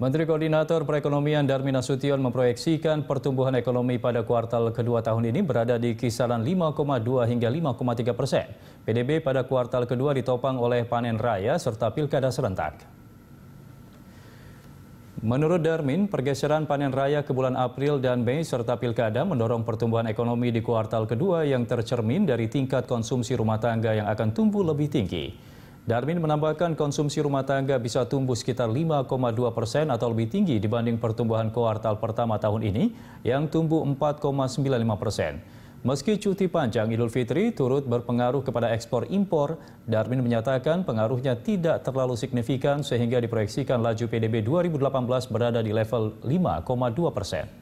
Menteri Koordinator Perekonomian Darmin Nasution memproyeksikan pertumbuhan ekonomi pada kuartal kedua tahun ini berada di kisaran 5,2 hingga 5,3 persen. PDB pada kuartal kedua ditopang oleh panen raya serta pilkada serentak. Menurut Darmin, pergeseran panen raya ke bulan April dan Mei serta pilkada mendorong pertumbuhan ekonomi di kuartal kedua yang tercermin dari tingkat konsumsi rumah tangga yang akan tumbuh lebih tinggi. Darmin menambahkan konsumsi rumah tangga bisa tumbuh sekitar 5,2 persen atau lebih tinggi dibanding pertumbuhan kuartal pertama tahun ini yang tumbuh 4,95 persen. Meski cuti panjang Idul Fitri turut berpengaruh kepada ekspor impor, Darmin menyatakan pengaruhnya tidak terlalu signifikan sehingga diproyeksikan laju PDB 2018 berada di level 5,2 persen.